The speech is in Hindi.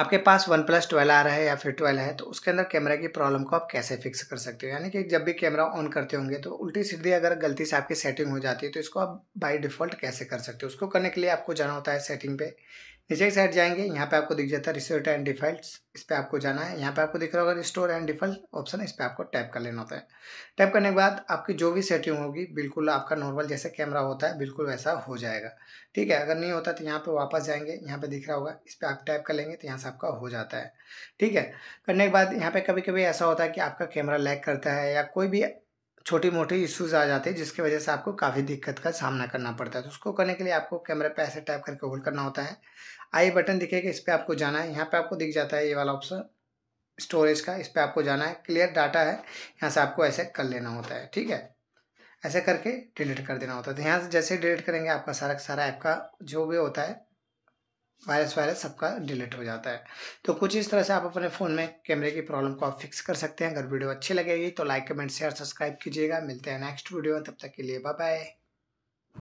आपके पास वन प्लस ट्वेल्व आ रहा है या फिर ट्वेल्व है तो उसके अंदर कैमरा की प्रॉब्लम को आप कैसे फिक्स कर सकते हो यानी कि जब भी कैमरा ऑन करते होंगे तो उल्टी सीधी अगर गलती से आपकी सेटिंग हो जाती है तो इसको आप बाय डिफ़ॉल्ट कैसे कर सकते हो उसको करने के लिए आपको जाना होता है सेटिंग पे नीचे की साइड जाएंगे यहाँ पे आपको दिख जाता है रिसोर्ट एंड डिफॉल्ट्स इस पर आपको जाना है यहाँ पे आपको दिख रहा होगा रिस्टोर एंड डिफॉल्ट ऑप्शन है इस पर आपको टैप कर लेना होता है टैप करने के बाद आपकी जो भी सेटिंग होगी बिल्कुल आपका नॉर्मल जैसे कैमरा होता है बिल्कुल वैसा हो जाएगा ठीक है अगर नहीं होता तो यहाँ पर वापस जाएंगे यहाँ पर दिख रहा होगा इस पर आप टैप कर लेंगे तो यहाँ से आपका हो जाता है ठीक है करने के बाद यहाँ पर कभी कभी ऐसा होता है कि आपका कैमरा लैक करता है या कोई भी छोटी मोटी इश्यूज आ जाते हैं जिसकी वजह से आपको काफ़ी दिक्कत का सामना करना पड़ता है तो उसको करने के लिए आपको कैमरा पे ऐसे टाइप करके होल्ड करना होता है आई बटन दिखेगा इस पर आपको जाना है यहाँ पे आपको दिख जाता है ये वाला ऑप्शन स्टोरेज का इस पर आपको जाना है क्लियर डाटा है यहाँ से आपको ऐसे कर लेना होता है ठीक है ऐसे करके डिलीट कर देना होता है तो यहाँ से जैसे डिलीट करेंगे आपका सारा सारा ऐप का जो भी होता है वायरस वायरस सबका डिलीट हो जाता है तो कुछ इस तरह से आप अपने फ़ोन में कैमरे की प्रॉब्लम को आप फिक्स कर सकते हैं अगर वीडियो अच्छी लगेगी तो लाइक कमेंट शेयर सब्सक्राइब कीजिएगा मिलते हैं नेक्स्ट वीडियो में तब तक के लिए बाय बाय